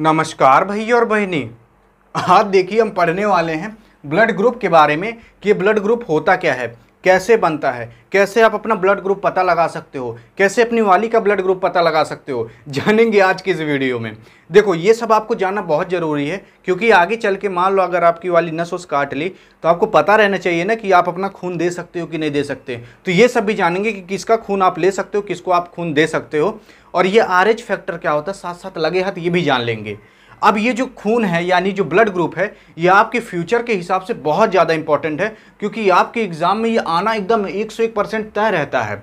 नमस्कार भैया और बहनी आज देखिए हम पढ़ने वाले हैं ब्लड ग्रुप के बारे में कि ब्लड ग्रुप होता क्या है कैसे बनता है कैसे आप अपना ब्लड ग्रुप पता लगा सकते हो कैसे अपनी वाली का ब्लड ग्रुप पता लगा सकते हो जानेंगे आज की इस वीडियो में देखो ये सब आपको जानना बहुत ज़रूरी है क्योंकि आगे चल के मान लो अगर आपकी वाली नस उस काट ली तो आपको पता रहना चाहिए ना कि आप अपना खून दे सकते हो कि नहीं दे सकते तो ये सब भी जानेंगे कि किसका खून आप ले सकते हो किसको आप खून दे सकते हो और ये आर एच फैक्टर क्या होता है साथ साथ लगे हाथ ये भी जान लेंगे अब ये जो खून है यानी जो ब्लड ग्रुप है ये आपके फ्यूचर के हिसाब से बहुत ज़्यादा इंपॉर्टेंट है क्योंकि आपके एग्ज़ाम में ये आना एकदम एक सौ एक परसेंट तय रहता है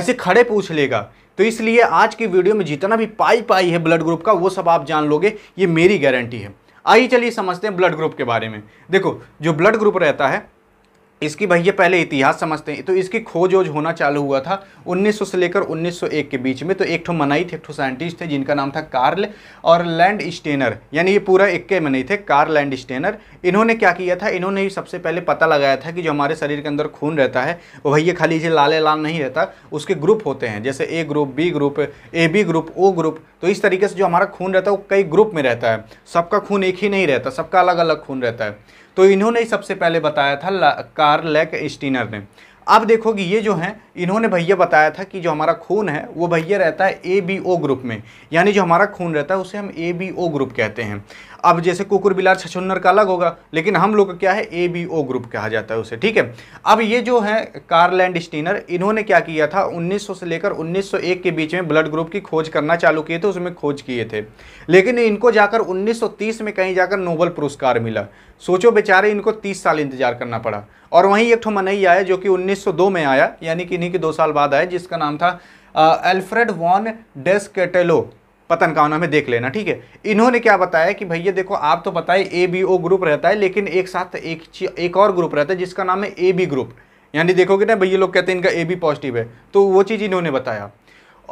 ऐसे खड़े पूछ लेगा तो इसलिए आज की वीडियो में जितना भी पाई पाई है ब्लड ग्रुप का वो सब आप जान लोगे ये मेरी गारंटी है आइए चलिए समझते हैं ब्लड ग्रुप के बारे में देखो जो ब्लड ग्रुप रहता है इसकी भैया पहले इतिहास समझते हैं तो इसकी खोज वोज होना चालू हुआ था 1900 से लेकर 1901 के बीच में तो एक ठो मनाई थे एक ठो साइंटिस्ट थे जिनका नाम था कार्ल और लैंड स्टेनर यानी ये पूरा इक्के मनाई थे कार्ल लैंड स्टेनर इन्होंने क्या किया था इन्होंने सबसे पहले पता लगाया था कि जो हमारे शरीर के अंदर खून रहता है वो भैया खाली जी लाले लाल नहीं रहता उसके ग्रुप होते हैं जैसे A group B group A B group O group तो इस तरीके से जो हमारा खून रहता है वो कई ग्रुप में रहता है सबका खून एक ही नहीं रहता सबका अलग अलग खून रहता है तो इन्होंने सबसे पहले बताया था कार्ल लेक स्टीनर ने अब देखोगे ये जो हैं इन्होंने भैया बताया था कि जो हमारा खून है वो भैया रहता है ए बी ओ ग्रुप में यानी जो हमारा खून रहता है उसे हम ए बी ओ ग्रुप कहते हैं अब जैसे कुकुर बिलार छछुन्नर का अलग होगा लेकिन हम लोग क्या है ए बी ओ ग्रुप कहा जाता है उसे ठीक है अब ये जो है कार्लैंड स्टीनर इन्होंने क्या किया था 1900 से लेकर 1901 के बीच में ब्लड ग्रुप की खोज करना चालू किए थे उसमें खोज किए थे लेकिन इनको जाकर उन्नीस में कहीं जाकर नोबल पुरस्कार मिला सोचो बेचारे इनको तीस साल इंतजार करना पड़ा और वहीं एक ठो मनई आया जो कि उन्नीस में आया यानी कि इन्हीं के दो साल बाद आया जिसका नाम था एल्फ्रेड वॉन डेस्केटेलो पतन का हमें देख लेना ठीक है इन्होंने क्या बताया कि भैया देखो आप तो बताए ए बी ओ ग्रुप रहता है लेकिन एक साथ एक एक और ग्रुप रहता है जिसका नाम है ए बी ग्रुप यानी देखोगे ना भैया लोग कहते हैं इनका ए बी पॉजिटिव है तो वो चीज़ इन्होंने बताया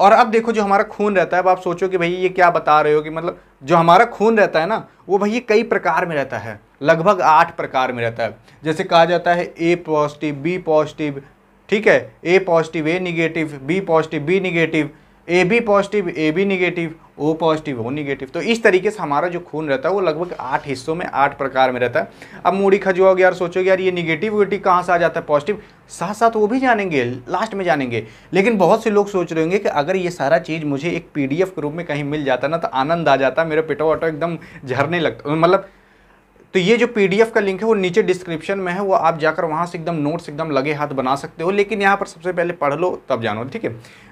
और अब देखो जो हमारा खून रहता है अब आप सोचो कि भैया ये क्या बता रहे हो कि मतलब जो हमारा खून रहता है ना वो भैया कई प्रकार में रहता है लगभग आठ प्रकार में रहता है जैसे कहा जाता है ए पॉजिटिव बी पॉजिटिव ठीक है A positive A negative B positive B negative A B positive A B negative O positive O negative तो इस तरीके से हमारा जो खून रहता है वो लगभग आठ हिस्सों में आठ प्रकार में रहता है अब मूड़ी खजुआ यार सोचोगे यार ये निगेटिव वेटिव कहाँ से आ जाता है पॉजिटिव साथ साथ वो भी जानेंगे लास्ट में जानेंगे लेकिन बहुत से लोग सोच रहे होंगे कि अगर ये सारा चीज़ मुझे एक पी के रूप में कहीं मिल जाता ना तो आनंद आ जाता मेरा पिटो वाटो एकदम झरने लगता मतलब तो ये जो पी का लिंक है वो नीचे डिस्क्रिप्शन में है वो आप जाकर वहाँ से एकदम नोट्स एकदम लगे हाथ बना सकते हो लेकिन यहाँ पर सबसे पहले पढ़ लो तब जानो ठीक है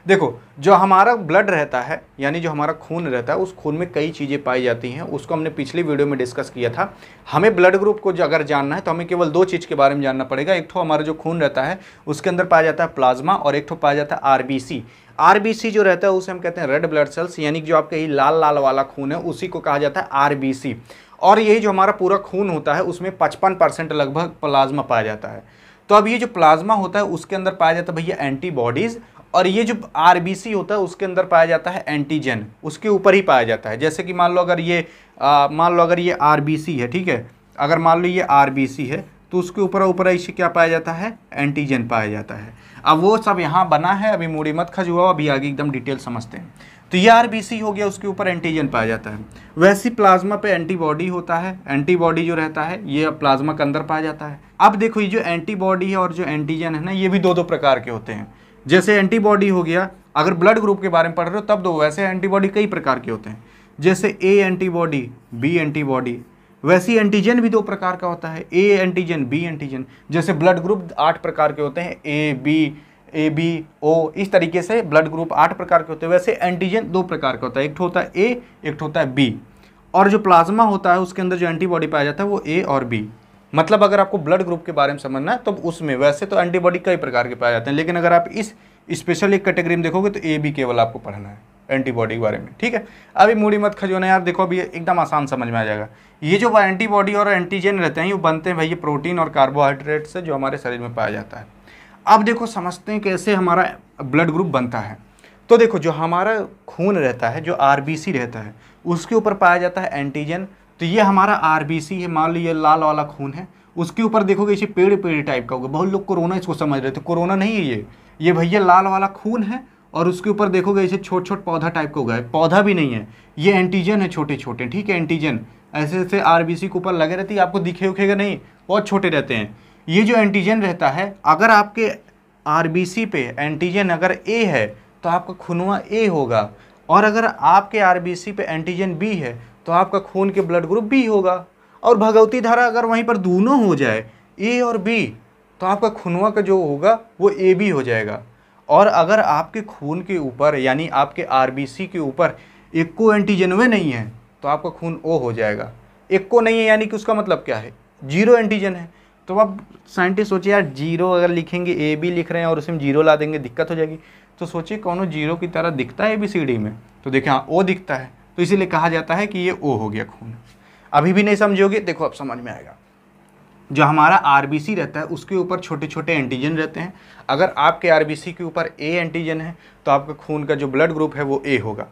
देखो जो हमारा ब्लड रहता है यानी जो हमारा खून रहता है उस खून में कई चीज़ें पाई जाती हैं उसको हमने पिछली वीडियो में डिस्कस किया था हमें ब्लड ग्रुप को जो अगर जानना है तो हमें केवल दो चीज़ के बारे में जानना पड़ेगा एक तो हमारा जो खून रहता है उसके अंदर पाया जाता है प्लाज्मा और एक तो पाया जाता है आर आरबीसी जो रहता है उसे हम कहते हैं रेड ब्लड सेल्स यानी कि जो आपका ये लाल लाल वाला खून है उसी को कहा जाता है आरबीसी और यही जो हमारा पूरा खून होता है उसमें पचपन परसेंट लगभग प्लाज्मा पाया जाता है तो अब ये जो प्लाज्मा होता है उसके अंदर पाया जाता है भैया एंटीबॉडीज़ और ये जो आर होता है उसके अंदर पाया जाता है एंटीजन उसके ऊपर ही पाया जाता है जैसे कि मान लो अगर ये मान लो अगर ये आर है ठीक है अगर मान लो ये आर है तो उसके ऊपर ऊपर इसे क्या पाया जाता है एंटीजन पाया जाता है अब वो सब यहाँ बना है अभी मूड़ी मत खज हुआ अभी आगे एकदम डिटेल समझते हैं तो ये आर हो गया उसके ऊपर एंटीजन पाया जाता है वैसे प्लाज्मा पे एंटीबॉडी होता है एंटीबॉडी जो रहता है ये प्लाज्मा के अंदर पाया जाता है अब देखो ये जो एंटीबॉडी है और जो एंटीजन है ना ये भी दो दो प्रकार के होते हैं जैसे एंटीबॉडी हो गया अगर ब्लड ग्रुप के बारे में पढ़ रहे हो तब दो तो वैसे एंटीबॉडी कई प्रकार के होते हैं जैसे ए एंटीबॉडी बी एंटीबॉडी वैसे एंटीजन भी दो प्रकार का होता है ए एंटीजन बी एंटीजन जैसे ब्लड ग्रुप आठ प्रकार के होते हैं A B A B O इस तरीके से ब्लड ग्रुप आठ प्रकार के होते हैं वैसे एंटीजन दो प्रकार का होता है एक तो होता है ए एक तो होता है बी और जो प्लाज्मा होता है उसके अंदर जो एंटीबॉडी पाया जाता है वो ए और बी मतलब अगर आपको ब्लड ग्रुप के बारे में समझना है तो उसमें वैसे तो एंटीबॉडी कई प्रकार के पाए जाते हैं लेकिन अगर आप इस स्पेशल एक कैटेगरी में देखोगे तो ए बी केवल आपको पढ़ना है एंटीबॉडी के बारे में ठीक है अभी मूड़ी मत खजोना यार देखो अभी एकदम आसान समझ में आ जाएगा ये जो एंटीबॉडी और एंटीजन रहते हैं ये बनते हैं भाई ये प्रोटीन और कार्बोहाइड्रेट से जो हमारे शरीर में पाया जाता है अब देखो समझते हैं कैसे हमारा ब्लड ग्रुप बनता है तो देखो जो हमारा खून रहता है जो आर रहता है उसके ऊपर पाया जाता है एंटीजन तो ये हमारा आर है मान लीजिए लाल वाला खून है उसके ऊपर देखोगे इसे पेड़ पेड़ टाइप का होगा बहुत लोग कोरोना इसको समझ रहे थे कोरोना नहीं है ये ये भैया लाल वाला खून है और उसके ऊपर देखोगे इसे छोट छोट पौधा टाइप का उगा पौधा भी नहीं है ये एंटीजन है छोटे छोटे ठीक है एंटीजन ऐसे ऐसे आर के ऊपर लगे रहती है आपको दिखे उखेगा नहीं बहुत छोटे रहते हैं ये जो एंटीजन रहता है अगर आपके आर पे एंटीजन अगर ए है तो आपका खुनवा ए होगा और अगर आपके आर पे एंटीजन बी है तो आपका खून के ब्लड ग्रुप बी होगा और भगवती धारा अगर वहीं पर दोनों हो जाए ए और बी तो आपका खुनवा का जो होगा वो ए बी हो जाएगा और अगर आपके खून के ऊपर यानी आपके आर के ऊपर इक्को वे नहीं है तो आपका खून ओ हो जाएगा इक्को नहीं है यानी कि उसका मतलब क्या है जीरो एंटीजन है तो आप साइंटिस्ट सोचिए यार जीरो अगर लिखेंगे ए बी लिख रहे हैं और उसमें जीरो ला देंगे दिक्कत हो जाएगी तो सोचिए कौन जीरो की तरह दिखता है ए बी सी डी में तो देखिए हाँ ओ दिखता है तो इसीलिए कहा जाता है कि ये ओ हो गया खून अभी भी नहीं समझोगे देखो अब समझ में आएगा जो हमारा आर रहता है उसके ऊपर छोटे छोटे एंटीजन रहते हैं अगर आपके आर के ऊपर ए एंटीजन है तो आपका खून का जो ब्लड ग्रुप है वो ए होगा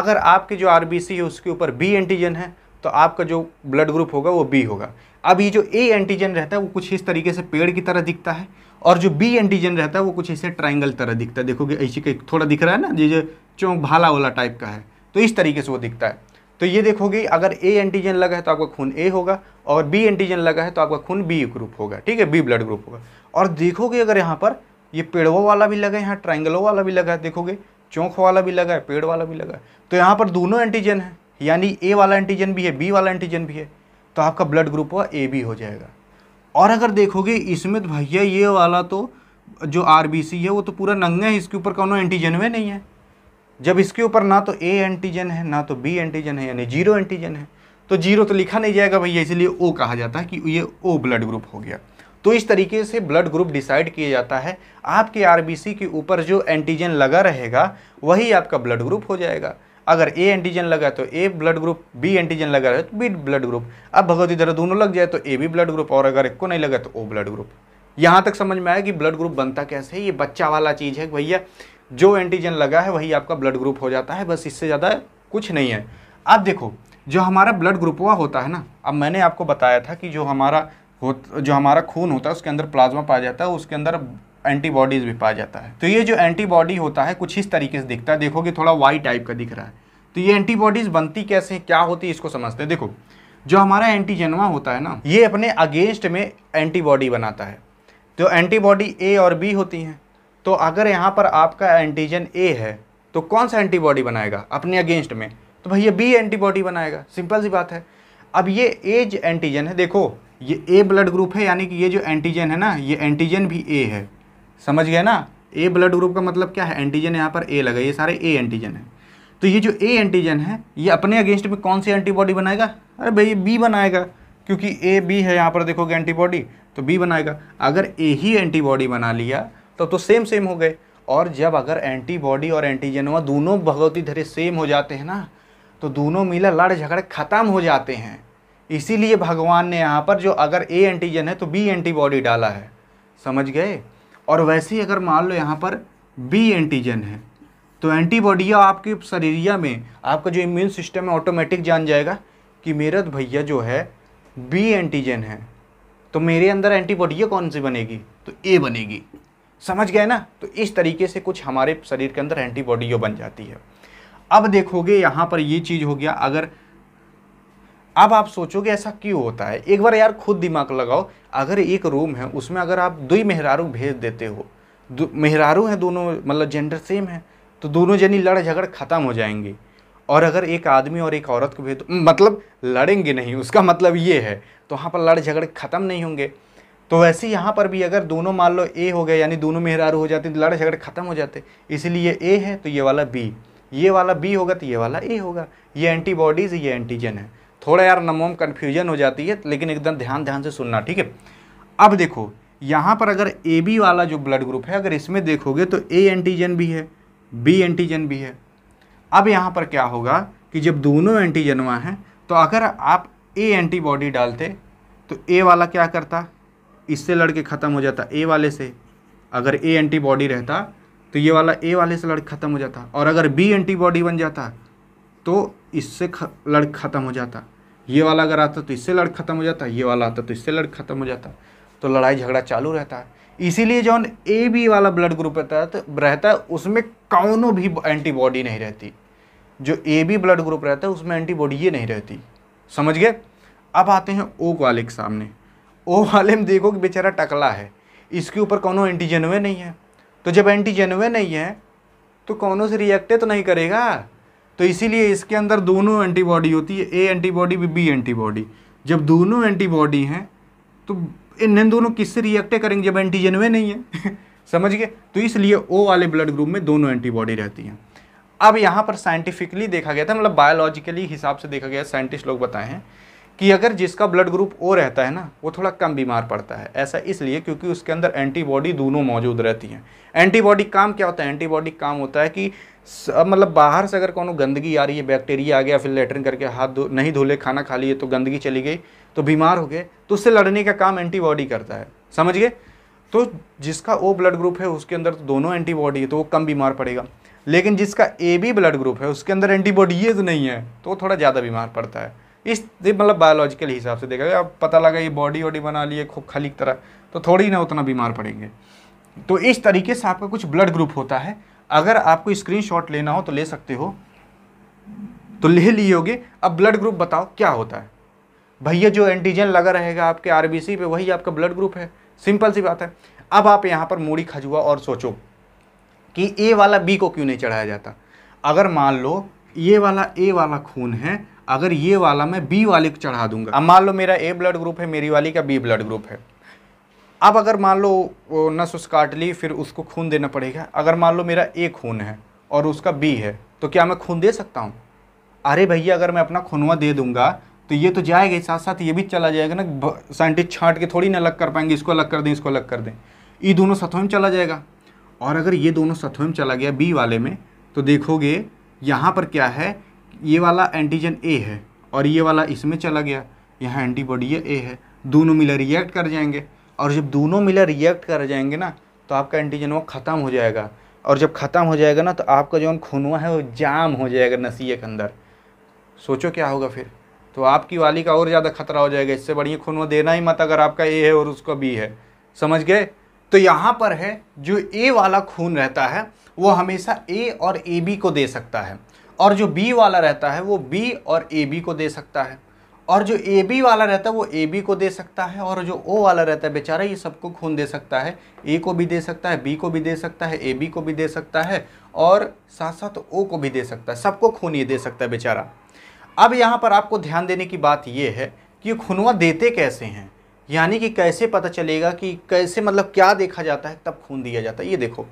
अगर आपके जो आर है उसके ऊपर बी एंटीजन है तो आपका जो ब्लड ग्रुप होगा वो बी होगा अब ये जो ए एंटीजन रहता है वो कुछ इस तरीके से पेड़ की तरह दिखता है और जो बी एंटीजन रहता है वो कुछ ऐसे ट्राइंगल तरह दिखता है देखोगे ऐसी थोड़ा दिख रहा है ना जी जो चौंक भाला वाला टाइप का है तो इस तरीके से वो दिखता है तो ये देखोगे अगर ए एंटीजन लगा है तो आपका खून ए होगा और बी एंटीजन लगा है तो आपका खून बी ग्रुप होगा ठीक है बी ब्लड ग्रुप होगा और देखोगे अगर यहाँ पर ये पेड़ों वाला भी लगा है यहाँ ट्राइंगलों वाला भी लगा है देखोगे चौंक वाला भी लगा है पेड़ वाला भी लगा है तो यहाँ पर दोनों एंटीजन है यानी ए वाला एंटीजन भी है बी वाला एंटीजन भी है तो आपका ब्लड ग्रुप हुआ ए बी हो जाएगा और अगर देखोगे इसमें तो भैया ये वाला तो जो आर है वो तो पूरा नंगा है इसके ऊपर कौन एंटीजन में नहीं है जब इसके ऊपर ना तो ए एंटीजन है ना तो बी एंटीजन है यानी जीरो एंटीजन है तो जीरो तो लिखा नहीं जाएगा भैया इसलिए ओ कहा जाता है कि ये ओ ब्लड ग्रुप हो गया तो इस तरीके से ब्लड ग्रुप डिसाइड किया जाता है आपके आरबीसी के ऊपर जो एंटीजन लगा रहेगा वही आपका ब्लड ग्रुप हो जाएगा अगर ए एंटीजन लगा तो A blood group B antigen लगा रहे तो बी ब्लड ग्रुप अब भगवती इधर दोनों लग जाए तो ए बी ब्लड ग्रुप और अगर एक को नहीं लगा तो ओ ब्लड ग्रुप यहाँ तक समझ में आया कि ब्लड ग्रुप बनता कैसे है ये बच्चा वाला चीज़ है भैया जो एंटीजन लगा है वही आपका ब्लड ग्रुप हो जाता है बस इससे ज़्यादा कुछ नहीं है अब देखो जो हमारा ब्लड ग्रुप हुआ होता है ना अब मैंने आपको बताया था कि जो हमारा हो जो हमारा खून होता है उसके अंदर प्लाज्मा पाया जाता है उसके अंदर एंटीबॉडीज़ भी पाया जाता है तो ये जो एंटीबॉडी होता है कुछ इस तरीके से दिखता है देखोगे थोड़ा वाई टाइप का दिख रहा है तो ये एंटीबॉडीज़ बनती कैसे क्या होती है इसको समझते हैं देखो जो हमारा एंटीजनवा होता है ना ये अपने अगेंस्ट में एंटीबॉडी बनाता है तो एंटीबॉडी ए और बी होती हैं तो अगर यहाँ पर आपका एंटीजन ए है तो कौन सा एंटीबॉडी बनाएगा अपने अगेंस्ट में तो भैया बी एंटीबॉडी बनाएगा सिंपल सी बात है अब ये जो एंटीजन है देखो ये ए ब्लड ग्रुप है यानी कि ये जो एंटीजन है ना ये एंटीजन भी ए है समझ गए ना ए ब्लड ग्रुप का मतलब क्या है एंटीजन यहाँ पर ए लगा ये सारे ए एंटीजन है तो ये जो ए एंटीजन है ये अपने अगेंस्ट में कौन सी एंटीबॉडी बनाएगा अरे भाई बी बनाएगा क्योंकि ए बी है यहाँ पर देखोगे एंटीबॉडी तो बी बनाएगा अगर ए ही एंटीबॉडी बना लिया तब तो सेम सेम हो गए और जब अगर एंटीबॉडी और एंटीजन हुआ दोनों भगवती धरे सेम हो जाते हैं ना तो दोनों मिला लड़ झगड़े ख़त्म हो जाते हैं इसीलिए भगवान ने यहाँ पर जो अगर ए एंटीजन है तो बी एंटीबॉडी डाला है समझ गए और वैसे ही अगर मान लो यहाँ पर बी एंटीजन है तो एंटीबॉडिया आपके शरीरिया में आपका जो इम्यून सिस्टम है ऑटोमेटिक जान जाएगा कि मेरा भैया जो है बी एंटीजन है तो मेरे अंदर एंटीबॉडिया कौन सी बनेगी तो ए बनेगी समझ गए ना तो इस तरीके से कुछ हमारे शरीर के अंदर एंटीबॉडी बन जाती है अब देखोगे यहाँ पर ये चीज़ हो गया अगर अब आप सोचोगे ऐसा क्यों होता है एक बार यार खुद दिमाग लगाओ अगर एक रूम है उसमें अगर आप दो ही मेहरारू भेज देते हो मेहरारू हैं दोनों मतलब जेंडर सेम है तो दोनों जनी लड़ झगड़ ख़त्म हो जाएंगे और अगर एक आदमी और एक औरत को भेज मतलब लड़ेंगे नहीं उसका मतलब ये है तो वहाँ पर लड़ झगड़ ख़त्म नहीं होंगे तो वैसे यहाँ पर भी अगर दोनों मान लो ए हो गया यानी दोनों मेहरारू हो जाते तो लड़ झगड़ खत्म हो जाते इसलिए ए है तो ये वाला बी ये वाला बी होगा तो ये वाला ए होगा ये एंटीबॉडीज़ ये एंटीजन है थोड़ा यार नमोम कन्फ्यूजन हो जाती है लेकिन एकदम ध्यान ध्यान से सुनना ठीक है अब देखो यहाँ पर अगर ए बी वाला जो ब्लड ग्रुप है अगर इसमें देखोगे तो ए एंटीजन भी है बी एंटीजन भी है अब यहाँ पर क्या होगा कि जब दोनों एंटीजनवा हैं तो अगर आप ए एंटीबॉडी डालते तो ए वाला क्या करता इससे लड़के ख़त्म हो जाता ए वाले से अगर ए एंटीबॉडी रहता तो ये वाला ए वाले से लड़ ख़त्म हो जाता और अगर बी एंटीबॉडी बन जाता तो इससे लड़का ख़त्म हो जाता ये वाला अगर आता तो इससे लड़का ख़त्म हो जाता ये वाला आता तो इससे लड़का ख़त्म हो जाता तो लड़ाई झगड़ा चालू रहता है इसीलिए जो ए बी वाला ब्लड ग्रुप रहता है तो रहता है उसमें कौनों भी एंटीबॉडी नहीं रहती जो ए बी ब्लड ग्रुप रहता है उसमें एंटीबॉडी ये नहीं रहती समझ गए अब आते हैं ओ वाले के सामने ओ वाले में देखो कि बेचारा टकला है इसके ऊपर कौनों एंटी नहीं है तो जब एंटी नहीं है तो कौनों से रिएक्टे तो नहीं करेगा तो इसीलिए इसके अंदर दोनों एंटीबॉडी होती है ए एंटीबॉडी भी बी एंटीबॉडी जब दोनों एंटीबॉडी हैं तो इन दोनों किससे रिएक्टे करेंगे जब एंटीजेनवे नहीं है समझ गए तो इसलिए ओ वाले ब्लड ग्रुप में दोनों एंटीबॉडी रहती हैं अब यहाँ पर साइंटिफिकली देखा गया था मतलब बायोलॉजिकली हिसाब से देखा गया साइंटिस्ट लोग बताए हैं कि अगर जिसका ब्लड ग्रुप ओ रहता है ना वो थोड़ा कम बीमार पड़ता है ऐसा इसलिए क्योंकि उसके अंदर एंटीबॉडी दोनों मौजूद रहती हैं एंटीबॉडी काम क्या होता है एंटीबॉडी काम होता है कि मतलब बाहर से अगर कोई गंदगी आ रही है बैक्टीरिया आ गया फिर लेटरिन करके हाथ धो नहीं धोले खाना खा लिए तो गंदगी चली गई तो बीमार हो गए तो उससे लड़ने का काम एंटीबॉडी करता है समझ गए तो जिसका ओ ब्लड ग्रुप है उसके अंदर तो दोनों एंटीबॉडी है तो वो कम बीमार पड़ेगा लेकिन जिसका ए बी ब्लड ग्रुप है उसके अंदर एंटीबॉडीज नहीं है तो वो थोड़ा ज़्यादा बीमार पड़ता है इस मतलब बायोलॉजिकल हिसाब से देखा गया अब पता लगा ये बॉडी वॉडी बना लिए खूब खाली तरह तो थोड़ी ना उतना बीमार पड़ेंगे तो इस तरीके से आपका कुछ ब्लड ग्रुप होता है अगर आपको स्क्रीनशॉट लेना हो तो ले सकते हो तो ले लियोगे अब ब्लड ग्रुप बताओ क्या होता है भैया जो एंटीजन लगा रहेगा आपके आर पे वही आपका ब्लड ग्रुप है सिंपल सी बात है अब आप यहाँ पर मूड़ी खजुआ और सोचो कि ए वाला बी को क्यों नहीं चढ़ाया जाता अगर मान लो ये वाला ए वाला खून है अगर ये वाला मैं बी वाले को चढ़ा दूंगा अब मान लो मेरा ए ब्लड ग्रुप है मेरी वाली का बी ब्लड ग्रुप है अब अगर मान लो नस उस काट ली फिर उसको खून देना पड़ेगा अगर मान लो मेरा ए खून है और उसका बी है तो क्या मैं खून दे सकता हूँ अरे भैया अगर मैं अपना खूनवा दे दूंगा तो ये तो जाएगा ही साथ साथ ये भी चला जाएगा ना साइंटिस्ट छाट के थोड़ी ना अलग कर पाएंगे इसको अलग कर दें इसको अलग कर दें ये दोनों सतहों में चला जाएगा और अगर ये दोनों सतहों में चला गया बी वाले में तो देखोगे यहाँ पर क्या है ये वाला एंटीजन ए है और ये वाला इसमें चला गया यहाँ एंटीबॉडी ये ए है दोनों मिला रिएक्ट कर जाएंगे और जब दोनों मिला रिएक्ट कर जाएंगे ना तो आपका एंटीजन वो ख़त्म हो जाएगा और जब ख़त्म हो जाएगा ना तो आपका जो खूनुआ है वो जाम हो जाएगा नसीहे के अंदर सोचो क्या होगा फिर तो आपकी वाली का और ज़्यादा खतरा हो जाएगा इससे बढ़िया खूनुआ देना ही मत अगर आपका ए है और उसका बी है समझ गए तो यहाँ पर है जो ए वाला खून रहता है वो हमेशा ए और ए बी को दे सकता है और जो बी वाला रहता है वो बी और ए बी को दे सकता है और जो ए बी वाला रहता है वो ए बी को दे सकता है और जो ओ वाला रहता है बेचारा ये सबको खून दे सकता है ए को भी दे सकता है बी को भी दे सकता है ए बी को भी दे सकता है और साथ साथ ओ को भी दे सकता है सबको खून ये दे सकता है बेचारा अब यहाँ पर आपको ध्यान देने की बात ये है कि ये देते कैसे हैं यानी कि कैसे पता चलेगा कि कैसे मतलब क्या देखा जाता है तब खून दिया जाता है ये देखो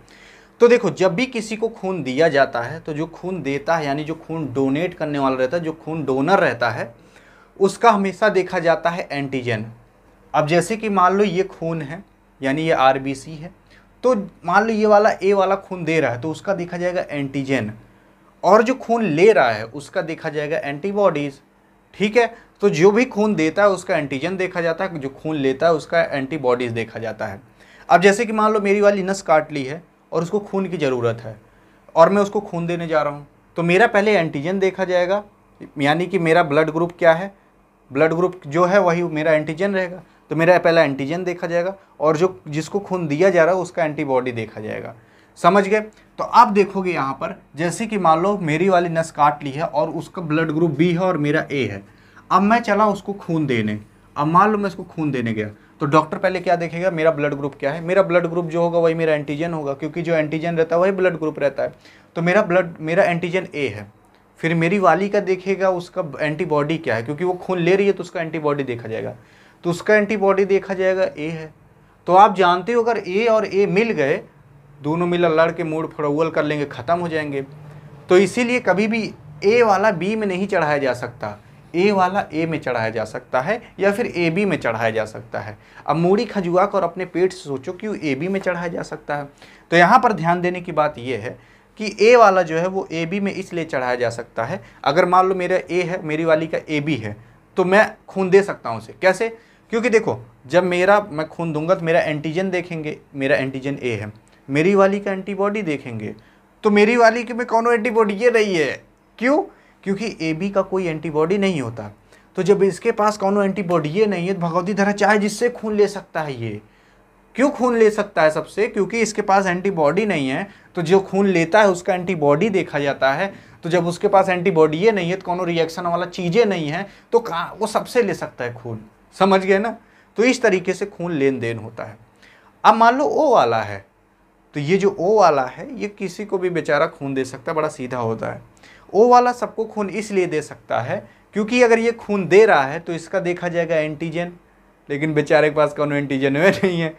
तो देखो जब भी किसी को खून दिया जाता है तो जो खून देता है यानी जो खून डोनेट करने वाला रहता है जो खून डोनर रहता है उसका हमेशा देखा जाता है एंटीजन अब जैसे कि मान लो ये खून है यानी ये आर है तो मान लो ये वाला ए वाला खून दे रहा है तो उसका देखा जाएगा एंटीजन और जो खून ले रहा है उसका देखा जाएगा एंटीबॉडीज़ ठीक है तो जो भी खून देता है उसका एंटीजन देखा जाता है जो खून लेता है उसका एंटीबॉडीज़ देखा जाता है अब जैसे कि मान लो मेरी वाली नस काट ली है और उसको खून की ज़रूरत है और मैं उसको खून देने जा रहा हूँ तो मेरा पहले एंटीजन देखा जाएगा यानी कि मेरा ब्लड ग्रुप क्या है ब्लड ग्रुप जो है वही मेरा एंटीजन रहेगा तो मेरा पहला एंटीजन देखा जाएगा और जो जिसको खून दिया जा रहा है उसका एंटीबॉडी देखा जाएगा समझ गए तो आप देखोगे यहाँ पर जैसे कि मान लो मेरी वाली नस काट ली है और उसका ब्लड ग्रुप बी है और मेरा ए है अब मैं चला उसको खून देने अब मान लो मैं उसको खून देने गया तो डॉक्टर पहले क्या देखेगा मेरा ब्लड ग्रुप क्या है मेरा ब्लड ग्रुप जो होगा वही मेरा एंटीजन होगा क्योंकि जो एंटीजन रहता है वही ब्लड ग्रुप रहता है तो मेरा ब्लड मेरा एंटीजन ए है फिर मेरी वाली का देखेगा उसका एंटीबॉडी क्या है क्योंकि वो खून ले रही है तो उसका एंटीबॉडी देखा जाएगा तो उसका एंटीबॉडी देखा जाएगा ए है तो आप जानते हो अगर ए और ए मिल गए दोनों मिला लड़ के मूड फड़ोल कर लेंगे ख़त्म हो जाएंगे तो इसीलिए कभी भी ए वाला बी में नहीं चढ़ाया जा सकता ए वाला ए में चढ़ाया जा सकता है या फिर ए बी में चढ़ाया जा सकता है अब मूड़ी खजुआ कर अपने पेट से सोचो कि ए बी में चढ़ाया जा सकता है तो यहाँ पर ध्यान देने की बात यह है कि ए वाला जो है वो ए बी में इसलिए चढ़ाया जा सकता है अगर मान लो मेरा ए है मेरी वाली का ए बी है तो मैं खून दे सकता हूँ उसे कैसे क्योंकि देखो जब मेरा मैं खून दूंगा तो मेरा एंटीजन देखेंगे मेरा एंटीजन ए है मेरी वाली का एंटीबॉडी देखेंगे तो मेरी वाली की में कौन एंटीबॉडी ये रही है क्यों क्योंकि ए बी का कोई एंटीबॉडी नहीं होता तो जब इसके पास कौन एंटीबॉडी ये नहीं है तो भगवती धरा चाहे जिससे खून ले सकता है ये क्यों खून ले सकता है सबसे क्योंकि इसके पास एंटीबॉडी नहीं है तो जो खून लेता है उसका एंटीबॉडी देखा जाता है तो जब उसके पास एंटीबॉडी ये नहीं है तो कौन रिएक्शन वाला चीज़ें नहीं है तो कहाँ वो सबसे ले सकता है खून समझ गए ना तो इस तरीके से खून लेन देन होता है अब मान लो ओ वाला है तो ये जो ओ वाला है ये किसी को भी बेचारा खून दे सकता है बड़ा सीधा होता है ओ वाला सबको खून इसलिए दे सकता है क्योंकि अगर ये खून दे रहा है तो इसका देखा जाएगा एंटीजन लेकिन बेचारे के पास कौन एंटीजन हुए नहीं है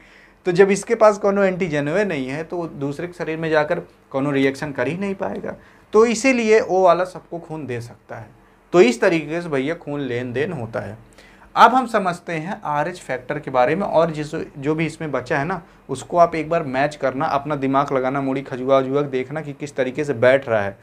तो जब इसके पास कौन एंटीजन हुए नहीं है तो दूसरे के शरीर में जाकर कोनो रिएक्शन कर ही नहीं पाएगा तो इसीलिए ओ वाला सबको खून दे सकता है तो इस तरीके से भैया खून लेन देन होता है अब हम समझते हैं आर एच फैक्टर के बारे में और जिस जो भी इसमें बचा है ना उसको आप एक बार मैच करना अपना दिमाग लगाना मुड़ी खजुआ उजुआ देखना कि किस तरीके से बैठ रहा है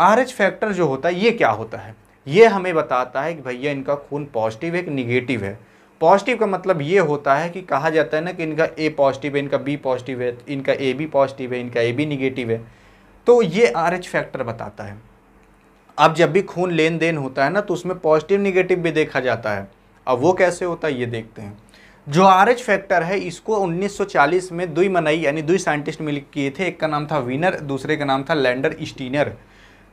आर एच फैक्टर जो होता है ये क्या होता है ये हमें बताता है कि भैया इनका खून पॉजिटिव है कि निगेटिव है पॉजिटिव का मतलब ये होता है कि कहा जाता है ना कि इनका ए पॉजिटिव है इनका बी पॉजिटिव है इनका ए बी पॉजिटिव है इनका ए बी निगेटिव है तो ये आर एच फैक्टर बताता है अब जब भी खून लेन देन होता है ना तो उसमें पॉजिटिव निगेटिव भी देखा जाता है अब वो कैसे होता है ये देखते हैं जो आर एच फैक्टर है इसको 1940 में दुई मनाई यानी दुई साइंटिस्ट मिल किए थे एक का नाम था विनर दूसरे का नाम था लैंडर स्टीनर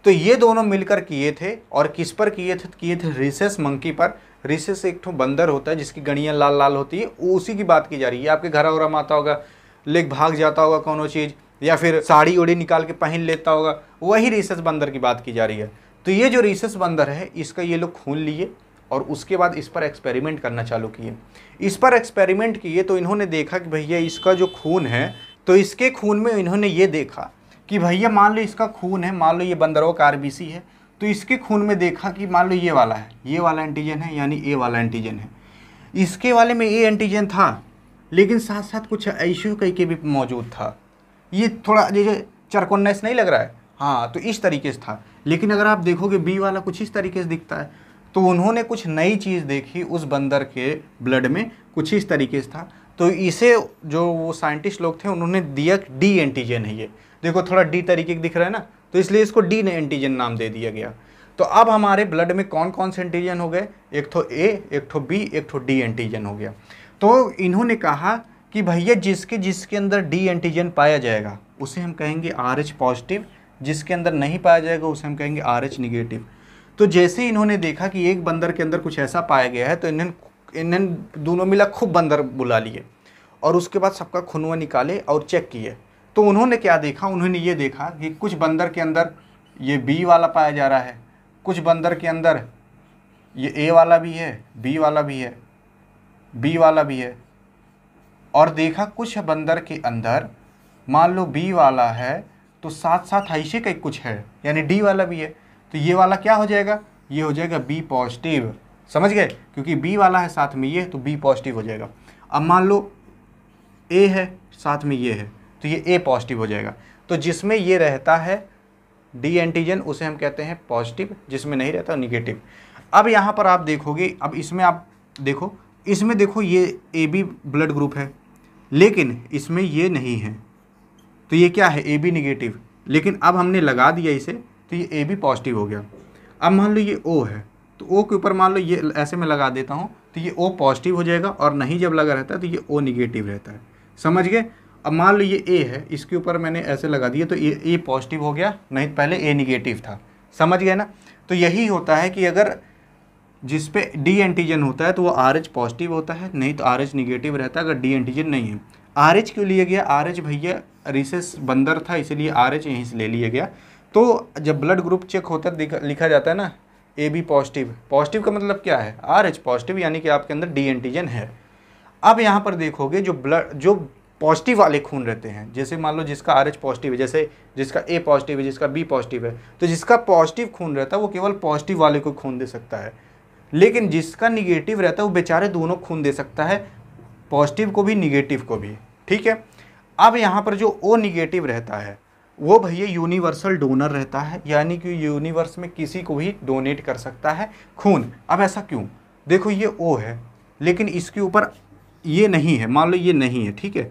तो ये दोनों मिलकर किए थे और किस पर किए थे किए थे रिसेस मंकी पर रिसेस एक ठो बंदर होता है जिसकी गणियाँ लाल लाल होती है उसी की बात की जा रही है आपके घर और आता होगा लेक भाग जाता होगा कौनों चीज़ या फिर साड़ी उड़ी निकाल के पहन लेता होगा वही रिसेस बंदर की बात की जा रही है तो ये जो रिसेस बंदर है इसका ये लोग खून लिए और उसके बाद इस पर एक्सपेरिमेंट करना चालू किए इस पर एक्सपेरिमेंट किए तो इन्होंने देखा कि भैया इसका जो खून है तो इसके खून में इन्होंने ये देखा कि भैया मान लो इसका खून है मान लो ये बंदरों का आरबीसी है तो इसके खून में देखा कि मान लो ये वाला है ये वाला एंटीजन है यानी ए वाला एंटीजन है इसके वाले में ए एंटीजन था लेकिन साथ साथ कुछ ऐशू कई के भी मौजूद था ये थोड़ा जैसे चरकोन्नेस नहीं लग रहा है हाँ तो इस तरीके से था लेकिन अगर आप देखोगे बी वाला कुछ इस तरीके से दिखता है तो उन्होंने कुछ नई चीज़ देखी उस बंदर के ब्लड में कुछ इस तरीके से था तो इसे जो वो साइंटिस्ट लोग थे उन्होंने दिया डी एंटीजन है ये देखो थोड़ा डी तरीके दिख रहा है ना तो इसलिए इसको डी ने एंटीजन नाम दे दिया गया तो अब हमारे ब्लड में कौन कौन से एंटीजन हो गए एक तो ए एक तो बी एक तो डी एंटीजन हो गया तो इन्होंने कहा कि भैया जिसके जिसके अंदर डी एंटीजन पाया जाएगा उसे हम कहेंगे आर एच पॉजिटिव जिसके अंदर नहीं पाया जाएगा उसे हम कहेंगे आर एच निगेटिव तो जैसे इन्होंने देखा कि एक बंदर के अंदर कुछ ऐसा पाया गया है तो इन्होंने इन्होंने दोनों मिला खूब बंदर बुला लिए और उसके बाद सबका खुनवा निकाले और चेक किए तो उन्होंने क्या देखा उन्होंने ये देखा कि कुछ बंदर के अंदर ये बी वाला पाया जा रहा है कुछ बंदर के अंदर ये ए वाला भी है बी वाला भी है बी वाला भी है और देखा कुछ बंदर के अंदर मान लो बी वाला है तो साथ साथ ऐसे का कुछ है यानी डी वाला भी है तो ये वाला क्या हो जाएगा ये हो जाएगा बी पॉजिटिव समझ गए क्योंकि बी वाला है साथ में ये तो बी पॉजिटिव हो जाएगा अब मान लो ए है साथ में ये है तो ये ए पॉजिटिव हो जाएगा तो जिसमें ये रहता है डी एंटीजन उसे हम कहते हैं पॉजिटिव जिसमें नहीं रहता निगेटिव अब यहाँ पर आप देखोगे अब इसमें आप देखो इसमें देखो ये ए बी ब्लड ग्रुप है लेकिन इसमें ये नहीं है तो ये क्या है ए बी निगेटिव लेकिन अब हमने लगा दिया इसे तो ये ए बी पॉजिटिव हो गया अब मान लो ये ओ है तो ओ के ऊपर मान लो ये ऐसे में लगा देता हूँ तो ये ओ पॉजिटिव हो जाएगा और नहीं जब लगा रहता है तो ये ओ निगेटिव रहता है समझ गए अब मान लो ये ए है इसके ऊपर मैंने ऐसे लगा दिया तो ये ए पॉजिटिव हो गया नहीं तो पहले ए निगेटिव था समझ गए ना तो यही होता है कि अगर जिस पे डी एंटीजन होता है तो वो आर एच पॉजिटिव होता है नहीं तो आर एच निगेटिव रहता है अगर डी एंटीजन नहीं है आर एच क्यों लिया गया आर एच भैया रिसेस बंदर था इसीलिए आर एच यहीं से ले लिया गया तो जब ब्लड ग्रुप चेक होता है लिखा जाता है ना ए बी पॉजिटिव पॉजिटिव का मतलब क्या है आर एच पॉजिटिव यानी कि आपके अंदर डी एंटीजन है अब यहाँ पर देखोगे जो ब्लड जो पॉजिटिव वाले खून रहते हैं जैसे मान लो जिसका आर पॉजिटिव है जैसे जिसका ए पॉजिटिव है जिसका बी पॉजिटिव है तो जिसका पॉजिटिव खून रहता है वो केवल पॉजिटिव वाले को खून दे सकता है लेकिन जिसका निगेटिव रहता है वो बेचारे दोनों खून दे सकता है पॉजिटिव को भी निगेटिव को भी ठीक है अब यहाँ पर जो ओ निगेटिव रहता है वो भैया यूनिवर्सल डोनर रहता है यानी कि यूनिवर्स में किसी को भी डोनेट कर सकता है खून अब ऐसा क्यों देखो ये ओ है लेकिन इसके ऊपर ये नहीं है मान लो ये नहीं है ठीक है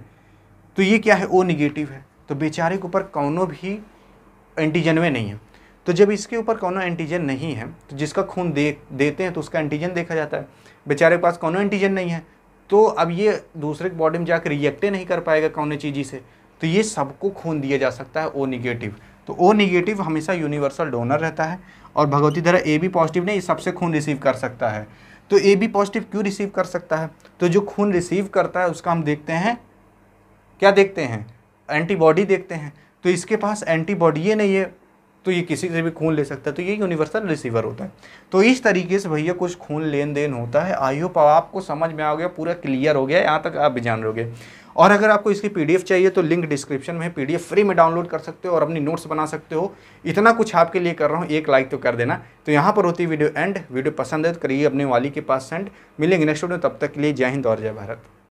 तो ये क्या है ओ निगेटिव है तो बेचारे के ऊपर कौनों भी एंटीजन में नहीं है तो जब इसके ऊपर कौनों एंटीजन नहीं है तो जिसका खून दे देते हैं तो उसका एंटीजन देखा जाता है बेचारे के पास कौनों एंटीजन नहीं है तो अब ये दूसरे के बॉडी में जाकर रिएक्टे नहीं कर पाएगा कौन चीज़ी से तो ये सबको खून दिया जा सकता है ओ निगेटिव तो ओ निगेटिव हमेशा यूनिवर्सल डोनर रहता है और भगवती धरा ए बी पॉजिटिव नहीं सबसे खून रिसीव कर सकता है तो ए बी पॉजिटिव क्यों रिसीव कर सकता है तो जो खून रिसीव करता है उसका हम देखते हैं क्या देखते हैं एंटीबॉडी देखते हैं तो इसके पास एंटीबॉडी ये नहीं है तो ये किसी से भी खून ले सकता है तो ये यूनिवर्सल रिसीवर होता है तो इस तरीके से भैया कुछ खून लेन देन होता है आई होप आपको समझ में आ गया पूरा क्लियर हो गया यहाँ तक आप भी जान लोगे और अगर आपको इसकी पीडीएफ चाहिए तो लिंक डिस्क्रिप्शन में पीडीएफ फ्री में डाउनलोड कर सकते हो और अपनी नोट्स बना सकते हो इतना कुछ आपके लिए कर रहा हूँ एक लाइक तो कर देना तो यहाँ पर होती वीडियो एंड वीडियो पसंद है तो करिए अपने वाली के पास सेंड मिलेंगे नेक्स्ट वीडियो तब तक के लिए जय हिंद और जय भारत